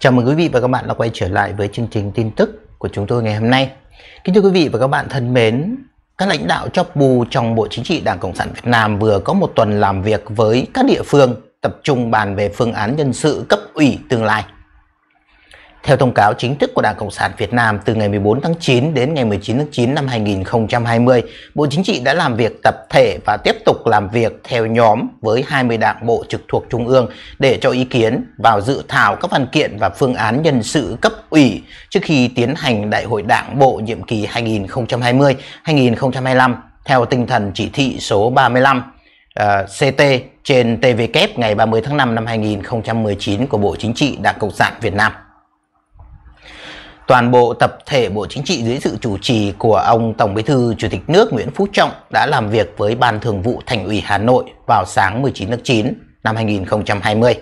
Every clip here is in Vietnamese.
Chào mừng quý vị và các bạn đã quay trở lại với chương trình tin tức của chúng tôi ngày hôm nay. Kính thưa quý vị và các bạn thân mến, các lãnh đạo chóp bù trong Bộ Chính trị Đảng Cộng sản Việt Nam vừa có một tuần làm việc với các địa phương tập trung bàn về phương án nhân sự cấp ủy tương lai. Theo thông cáo chính thức của Đảng Cộng sản Việt Nam từ ngày 14 tháng 9 đến ngày 19 tháng 9 năm 2020, Bộ Chính trị đã làm việc tập thể và tiếp tục làm việc theo nhóm với 20 đảng bộ trực thuộc Trung ương để cho ý kiến vào dự thảo các văn kiện và phương án nhân sự cấp ủy trước khi tiến hành Đại hội Đảng bộ nhiệm kỳ 2020-2025 theo tinh thần chỉ thị số 35 uh, CT trên TVK e ngày 30 tháng 5 năm 2019 của Bộ Chính trị Đảng Cộng sản Việt Nam toàn bộ tập thể Bộ Chính trị dưới sự chủ trì của ông Tổng Bí thư Chủ tịch nước Nguyễn Phú Trọng đã làm việc với Ban Thường vụ Thành ủy Hà Nội vào sáng 19 tháng 9 năm 2020.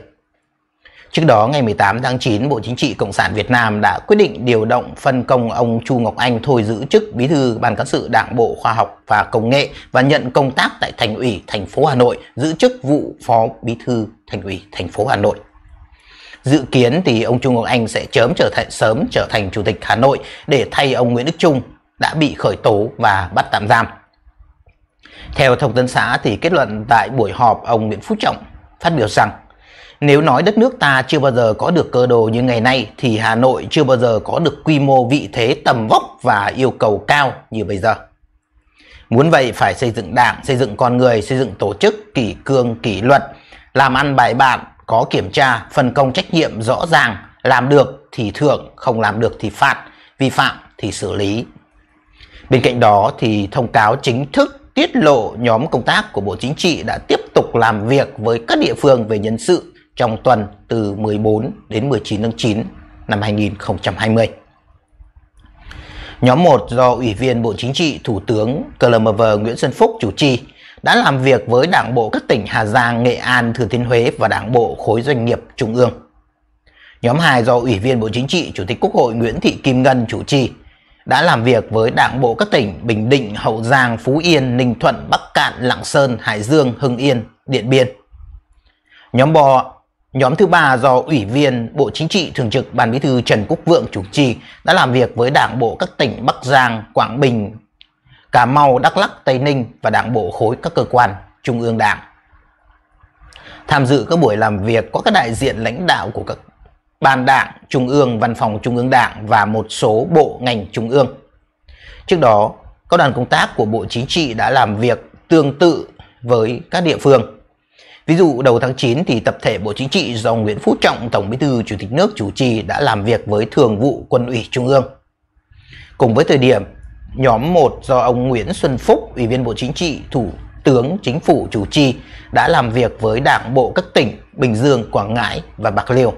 Trước đó, ngày 18 tháng 9, Bộ Chính trị Cộng sản Việt Nam đã quyết định điều động phân công ông Chu Ngọc Anh thôi giữ chức Bí thư Ban cán sự Đảng Bộ Khoa học và Công nghệ và nhận công tác tại Thành ủy thành phố Hà Nội giữ chức vụ Phó Bí thư Thành ủy thành phố Hà Nội. Dự kiến thì ông Trung Ngọc Anh sẽ chớm trở thành sớm trở thành chủ tịch Hà Nội để thay ông Nguyễn Đức Trung đã bị khởi tố và bắt tạm giam. Theo thông tấn xã thì kết luận tại buổi họp ông Nguyễn Phú Trọng phát biểu rằng nếu nói đất nước ta chưa bao giờ có được cơ đồ như ngày nay thì Hà Nội chưa bao giờ có được quy mô vị thế tầm vóc và yêu cầu cao như bây giờ. Muốn vậy phải xây dựng đảng, xây dựng con người, xây dựng tổ chức, kỷ cương, kỷ luật, làm ăn bài bản, có kiểm tra, phân công trách nhiệm rõ ràng, làm được thì thưởng, không làm được thì phạt, vi phạm thì xử lý. Bên cạnh đó thì thông cáo chính thức tiết lộ nhóm công tác của Bộ Chính trị đã tiếp tục làm việc với các địa phương về nhân sự trong tuần từ 14 đến 19 tháng 9 năm 2020. Nhóm 1 do Ủy viên Bộ Chính trị Thủ tướng Clover Nguyễn Xuân Phúc chủ trì đã làm việc với Đảng bộ các tỉnh Hà Giang, Nghệ An, Thừa Thiên Huế và Đảng bộ khối doanh nghiệp Trung ương. Nhóm 2 do Ủy viên Bộ Chính trị, Chủ tịch Quốc hội Nguyễn Thị Kim Ngân chủ trì đã làm việc với Đảng bộ các tỉnh Bình Định, Hậu Giang, Phú Yên, Ninh Thuận, Bắc Cạn, Lạng Sơn, Hải Dương, Hưng Yên, Điện Biên. Nhóm bò Nhóm thứ ba do Ủy viên Bộ Chính trị Thường trực Ban Bí thư Trần Quốc Vượng chủ trì đã làm việc với Đảng bộ các tỉnh Bắc Giang, Quảng Bình, Cà Mau, Đắk Lắk, Tây Ninh và đảng bộ khối các cơ quan trung ương đảng. Tham dự các buổi làm việc có các đại diện lãnh đạo của các ban đảng, trung ương, văn phòng trung ương đảng và một số bộ ngành trung ương. Trước đó, các đoàn công tác của Bộ Chính trị đã làm việc tương tự với các địa phương. Ví dụ đầu tháng 9 thì tập thể Bộ Chính trị do Nguyễn Phú Trọng Tổng Bí thư Chủ tịch nước chủ trì đã làm việc với Thường vụ Quân ủy Trung ương. Cùng với thời điểm nhóm 1 do ông Nguyễn Xuân Phúc, Ủy viên Bộ Chính trị, Thủ tướng Chính phủ chủ trì đã làm việc với Đảng bộ các tỉnh Bình Dương, Quảng Ngãi và Bạc Liêu.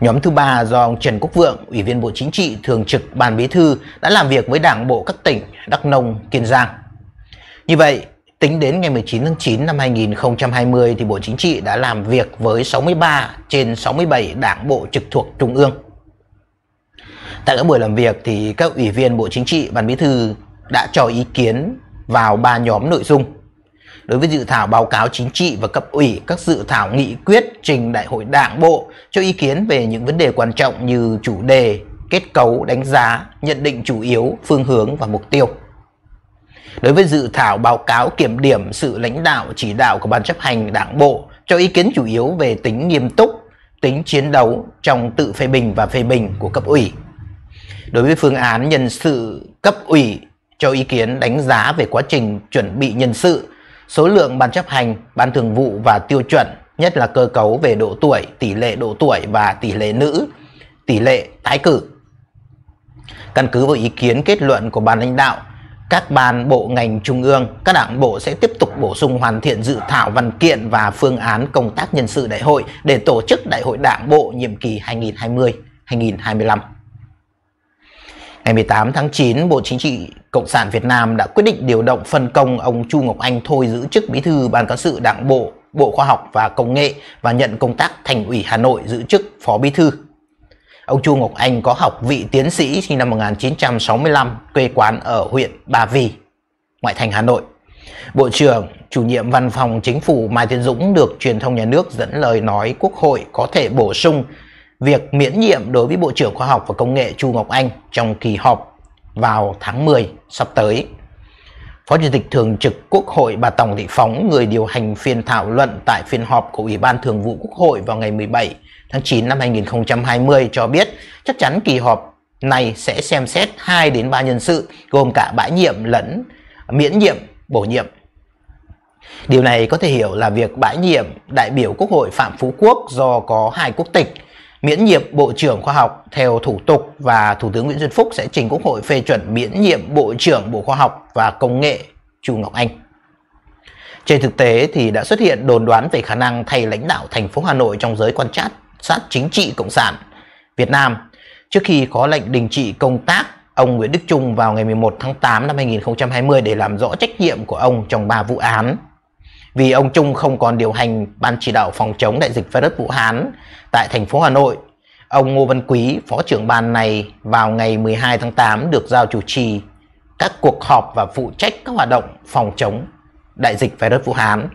Nhóm thứ ba do ông Trần Quốc Vượng, Ủy viên Bộ Chính trị, Thường trực Ban Bí thư đã làm việc với Đảng bộ các tỉnh Đắk Nông, Kiên Giang. Như vậy, tính đến ngày 19 tháng 9 năm 2020 thì Bộ Chính trị đã làm việc với 63 trên 67 đảng bộ trực thuộc Trung ương. Tại các buổi làm việc thì các ủy viên Bộ Chính trị, Ban Bí thư đã cho ý kiến vào ba nhóm nội dung. Đối với dự thảo báo cáo chính trị và cấp ủy các dự thảo nghị quyết trình đại hội đảng bộ cho ý kiến về những vấn đề quan trọng như chủ đề, kết cấu, đánh giá, nhận định chủ yếu, phương hướng và mục tiêu. Đối với dự thảo báo cáo kiểm điểm sự lãnh đạo chỉ đạo của Ban chấp hành Đảng Bộ cho ý kiến chủ yếu về tính nghiêm túc, tính chiến đấu trong tự phê bình và phê bình của cấp ủy đối với phương án nhân sự cấp ủy cho ý kiến đánh giá về quá trình chuẩn bị nhân sự, số lượng ban chấp hành, ban thường vụ và tiêu chuẩn, nhất là cơ cấu về độ tuổi, tỷ lệ độ tuổi và tỷ lệ nữ, tỷ lệ tái cử. Căn cứ vào ý kiến kết luận của ban lãnh đạo, các ban bộ ngành trung ương, các đảng bộ sẽ tiếp tục bổ sung hoàn thiện dự thảo văn kiện và phương án công tác nhân sự đại hội để tổ chức đại hội đảng bộ nhiệm kỳ 2020-2025. Ngày 18 tháng 9, Bộ Chính trị Cộng sản Việt Nam đã quyết định điều động phân công ông Chu Ngọc Anh thôi giữ chức Bí thư Ban cán sự Đảng Bộ, Bộ Khoa học và Công nghệ và nhận công tác Thành ủy Hà Nội giữ chức Phó Bí thư. Ông Chu Ngọc Anh có học vị tiến sĩ sinh năm 1965, quê quán ở huyện Ba Vì, ngoại thành Hà Nội. Bộ trưởng, chủ nhiệm văn phòng chính phủ Mai Tiến Dũng được truyền thông nhà nước dẫn lời nói Quốc hội có thể bổ sung việc miễn nhiệm đối với Bộ trưởng Khoa học và Công nghệ Chu Ngọc Anh trong kỳ họp vào tháng 10 sắp tới. Phó Chủ tịch Thường trực Quốc hội bà Tòng Thị Phóng, người điều hành phiên thảo luận tại phiên họp của Ủy ban Thường vụ Quốc hội vào ngày 17 tháng 9 năm 2020 cho biết chắc chắn kỳ họp này sẽ xem xét 2 đến 3 nhân sự gồm cả bãi nhiệm lẫn miễn nhiệm, bổ nhiệm. Điều này có thể hiểu là việc bãi nhiệm đại biểu Quốc hội Phạm Phú Quốc do có hai quốc tịch – miễn nhiệm Bộ trưởng Khoa học theo thủ tục và Thủ tướng Nguyễn Xuân Phúc sẽ trình Quốc hội phê chuẩn miễn nhiệm Bộ trưởng Bộ Khoa học và Công nghệ Chu Ngọc Anh. Trên thực tế thì đã xuất hiện đồn đoán về khả năng thay lãnh đạo thành phố Hà Nội trong giới quan sát sát chính trị Cộng sản Việt Nam. Trước khi có lệnh đình trị công tác, ông Nguyễn Đức Trung vào ngày 11 tháng 8 năm 2020 để làm rõ trách nhiệm của ông trong 3 vụ án vì ông Trung không còn điều hành ban chỉ đạo phòng chống đại dịch virus Vũ Hán tại thành phố Hà Nội. Ông Ngô Văn Quý, phó trưởng ban này vào ngày 12 tháng 8 được giao chủ trì các cuộc họp và phụ trách các hoạt động phòng chống đại dịch virus Vũ Hán.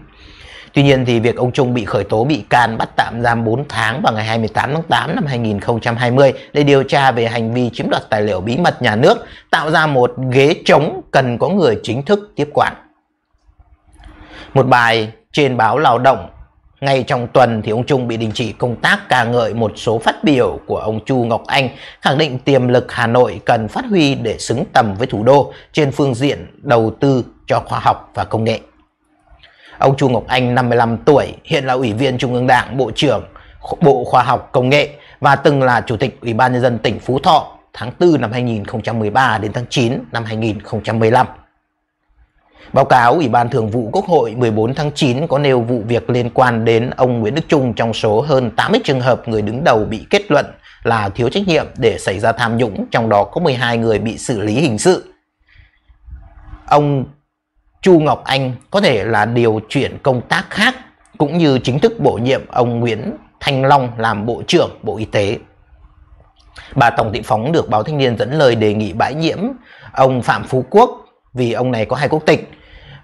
Tuy nhiên thì việc ông Trung bị khởi tố bị can bắt tạm giam 4 tháng vào ngày 28 tháng 8 năm 2020 để điều tra về hành vi chiếm đoạt tài liệu bí mật nhà nước, tạo ra một ghế trống cần có người chính thức tiếp quản. Một bài trên báo Lao động, ngay trong tuần thì ông Trung bị đình chỉ công tác ca ngợi một số phát biểu của ông Chu Ngọc Anh, khẳng định tiềm lực Hà Nội cần phát huy để xứng tầm với thủ đô trên phương diện đầu tư cho khoa học và công nghệ. Ông Chu Ngọc Anh 55 tuổi, hiện là Ủy viên Trung ương Đảng, Bộ trưởng Bộ Khoa học Công nghệ và từng là Chủ tịch Ủy ban Nhân dân tỉnh Phú Thọ tháng 4 năm 2013 đến tháng 9 năm 2015. Báo cáo Ủy ban Thường vụ Quốc hội 14 tháng 9 có nêu vụ việc liên quan đến ông Nguyễn Đức Trung trong số hơn 80 trường hợp người đứng đầu bị kết luận là thiếu trách nhiệm để xảy ra tham nhũng, trong đó có 12 người bị xử lý hình sự. Ông Chu Ngọc Anh có thể là điều chuyển công tác khác cũng như chính thức bổ nhiệm ông Nguyễn Thanh Long làm Bộ trưởng Bộ Y tế. Bà Tổng Thị Phóng được báo Thanh niên dẫn lời đề nghị bãi nhiễm ông Phạm Phú Quốc vì ông này có hai quốc tịch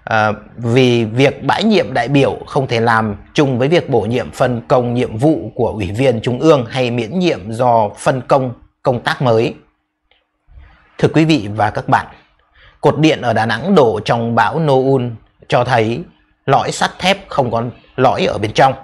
à, vì việc bãi nhiệm đại biểu không thể làm chung với việc bổ nhiệm phân công nhiệm vụ của ủy viên trung ương hay miễn nhiệm do phân công công tác mới. Thưa quý vị và các bạn, cột điện ở Đà Nẵng đổ trong bão Noun cho thấy lõi sắt thép không còn lõi ở bên trong.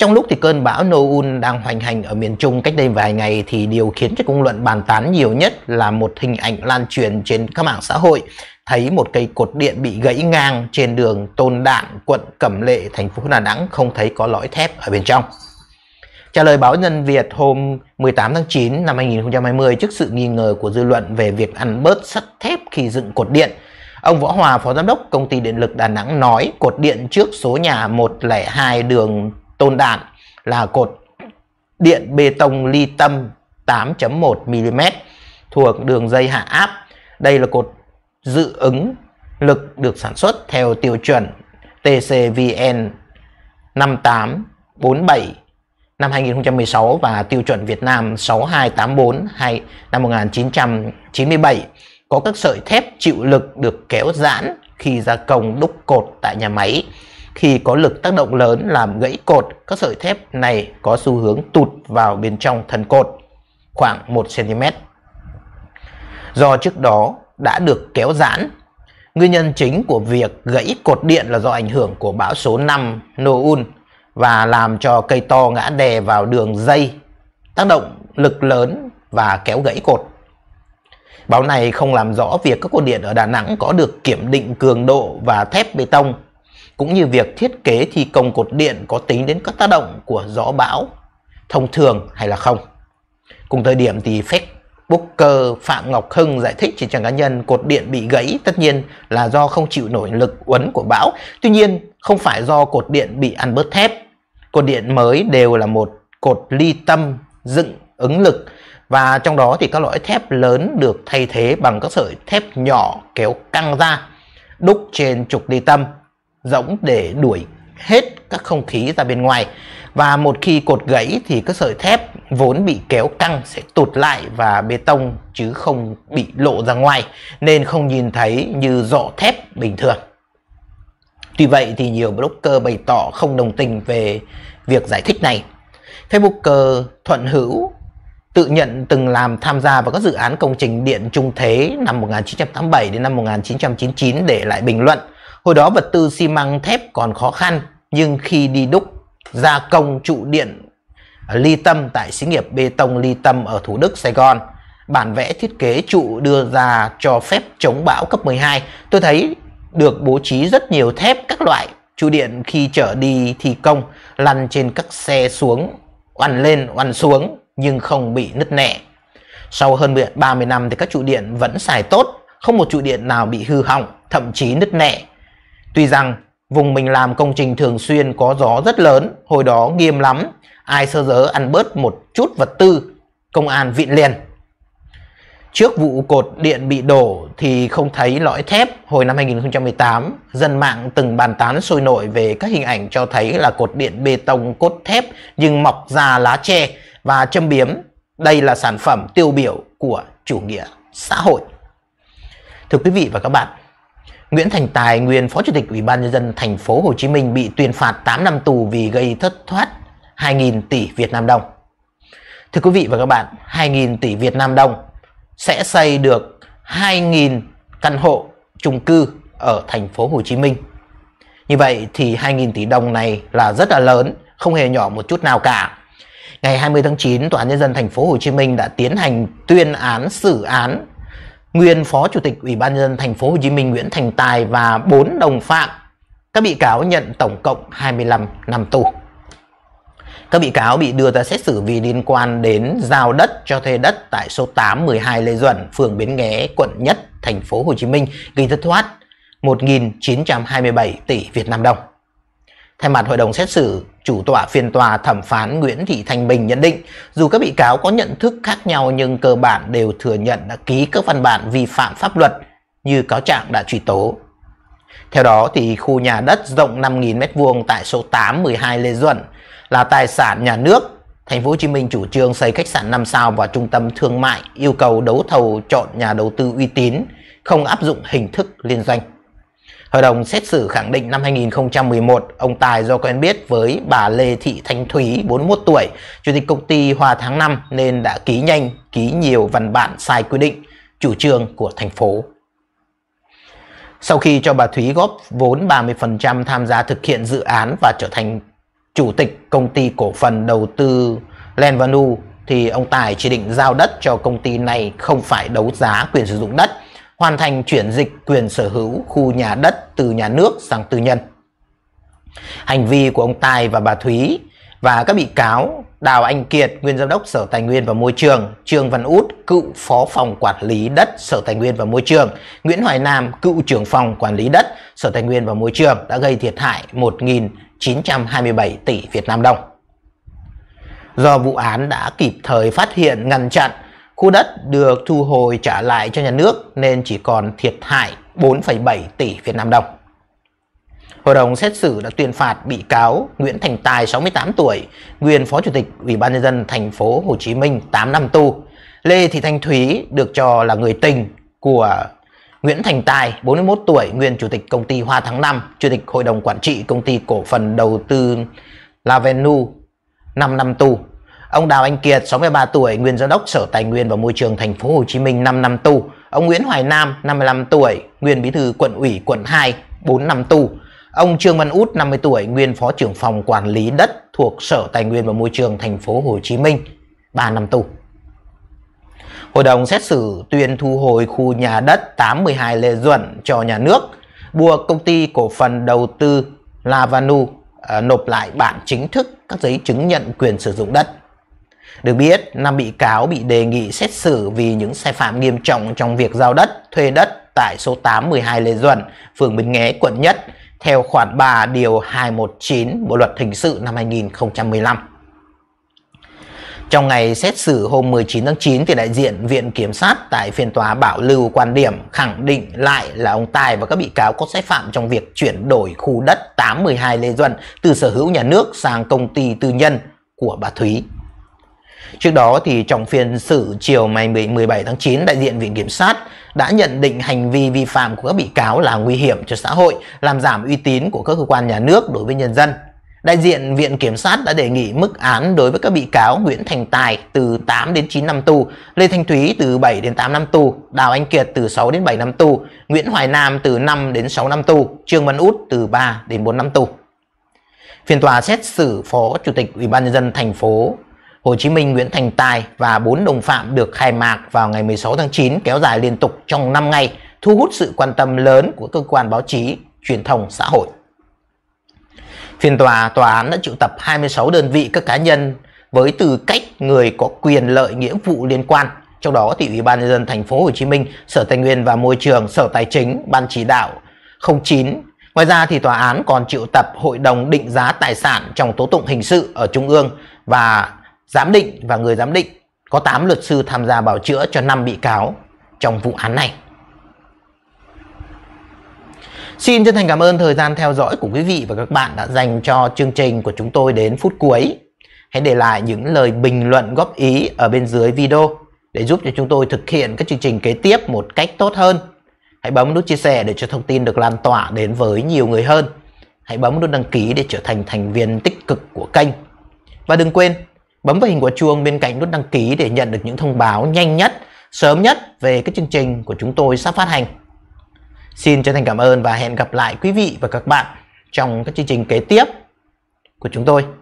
Trong lúc thì cơn bão Noun đang hoành hành ở miền Trung cách đây vài ngày thì điều khiến cho công luận bàn tán nhiều nhất là một hình ảnh lan truyền trên các mạng xã hội thấy một cây cột điện bị gãy ngang trên đường Tôn Đạn, quận Cẩm Lệ, thành phố Đà Nẵng không thấy có lõi thép ở bên trong. Trả lời báo Nhân Việt hôm 18 tháng 9 năm 2020 trước sự nghi ngờ của dư luận về việc ăn bớt sắt thép khi dựng cột điện, Ông Võ Hòa, Phó Giám đốc Công ty Điện lực Đà Nẵng nói cột điện trước số nhà 102 đường tôn đạn là cột điện bê tông ly tâm 8.1 mm thuộc đường dây hạ áp. Đây là cột dự ứng lực được sản xuất theo tiêu chuẩn TCVN 5847 năm 2016 và tiêu chuẩn Việt Nam 6284 hay năm 1997 có các sợi thép chịu lực được kéo giãn khi gia công đúc cột tại nhà máy. Khi có lực tác động lớn làm gãy cột, các sợi thép này có xu hướng tụt vào bên trong thân cột, khoảng 1cm. Do trước đó đã được kéo giãn, nguyên nhân chính của việc gãy cột điện là do ảnh hưởng của bão số 5 Noun và làm cho cây to ngã đè vào đường dây, tác động lực lớn và kéo gãy cột. Báo này không làm rõ việc các cột điện ở Đà Nẵng có được kiểm định cường độ và thép bê tông cũng như việc thiết kế thi công cột điện có tính đến các tác động của gió bão thông thường hay là không. Cùng thời điểm thì Facebooker Phạm Ngọc Hưng giải thích trên trang cá nhân cột điện bị gãy tất nhiên là do không chịu nổi lực uốn của bão. Tuy nhiên không phải do cột điện bị ăn bớt thép. Cột điện mới đều là một cột ly tâm dựng ứng lực và trong đó thì các lõi thép lớn được thay thế bằng các sợi thép nhỏ kéo căng ra đúc trên trục ly tâm rỗng để đuổi hết các không khí ra bên ngoài và một khi cột gãy thì các sợi thép vốn bị kéo căng sẽ tụt lại và bê tông chứ không bị lộ ra ngoài nên không nhìn thấy như dọ thép bình thường. Tuy vậy thì nhiều blogger bày tỏ không đồng tình về việc giải thích này. Facebooker Thuận Hữu tự nhận từng làm tham gia vào các dự án công trình điện trung thế năm 1987 đến năm 1999 để lại bình luận Hồi đó vật tư xi măng thép còn khó khăn nhưng khi đi đúc gia công trụ điện à, ly tâm tại xí nghiệp bê tông ly tâm ở Thủ Đức, Sài Gòn. Bản vẽ thiết kế trụ đưa ra cho phép chống bão cấp 12. Tôi thấy được bố trí rất nhiều thép các loại. Trụ điện khi chở đi thi công lăn trên các xe xuống, oằn lên oằn xuống nhưng không bị nứt nẻ. Sau hơn 30 năm thì các trụ điện vẫn xài tốt, không một trụ điện nào bị hư hỏng, thậm chí nứt nẻ. Tuy rằng vùng mình làm công trình thường xuyên có gió rất lớn, hồi đó nghiêm lắm, ai sơ dớ ăn bớt một chút vật tư, công an vịn liền. Trước vụ cột điện bị đổ thì không thấy lõi thép hồi năm 2018, dân mạng từng bàn tán sôi nổi về các hình ảnh cho thấy là cột điện bê tông cốt thép nhưng mọc ra lá tre và châm biếm. Đây là sản phẩm tiêu biểu của chủ nghĩa xã hội. Thưa quý vị và các bạn, Nguyễn Thành Tài, nguyên Phó Chủ tịch Ủy ban nhân dân thành phố Hồ Chí Minh bị tuyên phạt 8 năm tù vì gây thất thoát 2.000 tỷ Việt Nam đồng. Thưa quý vị và các bạn, 2.000 tỷ Việt Nam đồng sẽ xây được 2.000 căn hộ chung cư ở thành phố Hồ Chí Minh. Như vậy thì 2.000 tỷ đồng này là rất là lớn, không hề nhỏ một chút nào cả. Ngày 20 tháng 9, Tòa án nhân dân thành phố Hồ Chí Minh đã tiến hành tuyên án xử án nguyên Phó Chủ tịch Ủy ban nhân dân thành phố Hồ Chí Minh Nguyễn Thành Tài và 4 đồng phạm. Các bị cáo nhận tổng cộng 25 năm tù. Các bị cáo bị đưa ra xét xử vì liên quan đến giao đất cho thuê đất tại số 8, 12 Lê Duẩn, phường Bến Nghé, quận Nhất, thành phố Hồ Chí Minh gây thất thoát 1.927 tỷ Việt Nam đồng. Thay mặt hội đồng xét xử, chủ tọa phiên tòa thẩm phán Nguyễn Thị Thanh Bình nhận định, dù các bị cáo có nhận thức khác nhau nhưng cơ bản đều thừa nhận đã ký các văn bản vi phạm pháp luật như cáo trạng đã truy tố. Theo đó thì khu nhà đất rộng 5.000m2 tại số 812 Lê Duẩn là tài sản nhà nước. Thành phố Hồ Chí Minh chủ trương xây khách sạn 5 sao và trung tâm thương mại, yêu cầu đấu thầu chọn nhà đầu tư uy tín, không áp dụng hình thức liên doanh. Hội đồng xét xử khẳng định năm 2011, ông Tài do quen biết với bà Lê Thị Thanh Thúy, 41 tuổi, chủ tịch công ty Hòa Tháng 5 nên đã ký nhanh, ký nhiều văn bản sai quy định, chủ trương của thành phố. Sau khi cho bà Thúy góp vốn 30% tham gia thực hiện dự án và trở thành chủ tịch công ty cổ phần đầu tư Lenvanu thì ông Tài chỉ định giao đất cho công ty này không phải đấu giá quyền sử dụng đất hoàn thành chuyển dịch quyền sở hữu khu nhà đất từ nhà nước sang tư nhân. Hành vi của ông Tài và bà Thúy và các bị cáo Đào Anh Kiệt, nguyên giám đốc Sở Tài nguyên và Môi trường, Trương Văn Út, cựu phó phòng quản lý đất Sở Tài nguyên và Môi trường, Nguyễn Hoài Nam, cựu trưởng phòng quản lý đất Sở Tài nguyên và Môi trường đã gây thiệt hại 1.927 tỷ Việt Nam đồng. Do vụ án đã kịp thời phát hiện ngăn chặn Khu đất được thu hồi trả lại cho nhà nước nên chỉ còn thiệt hại 4,7 tỷ Việt Nam đồng. Hội đồng xét xử đã tuyên phạt bị cáo Nguyễn Thành Tài 68 tuổi, nguyên Phó Chủ tịch Ủy ban nhân dân thành phố Hồ Chí Minh 8 năm tù. Lê Thị Thanh Thúy được cho là người tình của Nguyễn Thành Tài 41 tuổi, nguyên Chủ tịch công ty Hoa Tháng 5, Chủ tịch Hội đồng Quản trị công ty cổ phần đầu tư Lavenu 5 năm tù. Ông Đào Anh Kiệt, 63 tuổi, nguyên giám đốc Sở Tài nguyên và Môi trường thành phố Hồ Chí Minh 5 năm tù. Ông Nguyễn Hoài Nam, 55 tuổi, nguyên bí thư quận ủy quận 2, 4 năm tù. Ông Trương Văn Út, 50 tuổi, nguyên phó trưởng phòng quản lý đất thuộc Sở Tài nguyên và Môi trường thành phố Hồ Chí Minh, 3 năm tù. Hội đồng xét xử tuyên thu hồi khu nhà đất 812 Lê Duẩn cho nhà nước, buộc công ty cổ phần đầu tư Lavanu à, nộp lại bản chính thức các giấy chứng nhận quyền sử dụng đất. Được biết, năm bị cáo bị đề nghị xét xử vì những sai phạm nghiêm trọng trong việc giao đất, thuê đất tại số 812 Lê Duẩn, phường Bình Nghé, quận Nhất, theo khoản 3 điều 219 Bộ luật hình sự năm 2015. Trong ngày xét xử hôm 19 tháng 9 thì đại diện Viện Kiểm sát tại phiên tòa bảo lưu quan điểm khẳng định lại là ông Tài và các bị cáo có sai phạm trong việc chuyển đổi khu đất 812 Lê Duẩn từ sở hữu nhà nước sang công ty tư nhân của bà Thúy. Trước đó thì trong phiên xử chiều ngày 17 tháng 9, đại diện Viện Kiểm sát đã nhận định hành vi vi phạm của các bị cáo là nguy hiểm cho xã hội, làm giảm uy tín của các cơ quan nhà nước đối với nhân dân. Đại diện Viện Kiểm sát đã đề nghị mức án đối với các bị cáo Nguyễn Thành Tài từ 8 đến 9 năm tù, Lê Thanh Thúy từ 7 đến 8 năm tù, Đào Anh Kiệt từ 6 đến 7 năm tù, Nguyễn Hoài Nam từ 5 đến 6 năm tù, Trương Văn Út từ 3 đến 4 năm tù. Phiên tòa xét xử Phó Chủ tịch Ủy ban nhân dân thành phố Hồ Chí Minh, Nguyễn Thành Tài và 4 đồng phạm được khai mạc vào ngày 16 tháng 9 kéo dài liên tục trong 5 ngày, thu hút sự quan tâm lớn của cơ quan báo chí, truyền thông xã hội. Phiên tòa, tòa án đã triệu tập 26 đơn vị các cá nhân với tư cách người có quyền lợi nghĩa vụ liên quan trong đó thì Ủy ban nhân dân thành phố Hồ Chí Minh, Sở Tài nguyên và Môi trường, Sở Tài chính, Ban chỉ đạo 09. Ngoài ra thì tòa án còn triệu tập Hội đồng định giá tài sản trong tố tụng hình sự ở Trung ương và giám định và người giám định có 8 luật sư tham gia bảo chữa cho 5 bị cáo trong vụ án này. Xin chân thành cảm ơn thời gian theo dõi của quý vị và các bạn đã dành cho chương trình của chúng tôi đến phút cuối. Hãy để lại những lời bình luận góp ý ở bên dưới video để giúp cho chúng tôi thực hiện các chương trình kế tiếp một cách tốt hơn. Hãy bấm nút chia sẻ để cho thông tin được lan tỏa đến với nhiều người hơn. Hãy bấm nút đăng ký để trở thành thành viên tích cực của kênh. Và đừng quên Bấm vào hình quả chuông bên cạnh nút đăng ký để nhận được những thông báo nhanh nhất, sớm nhất về các chương trình của chúng tôi sắp phát hành. Xin chân thành cảm ơn và hẹn gặp lại quý vị và các bạn trong các chương trình kế tiếp của chúng tôi.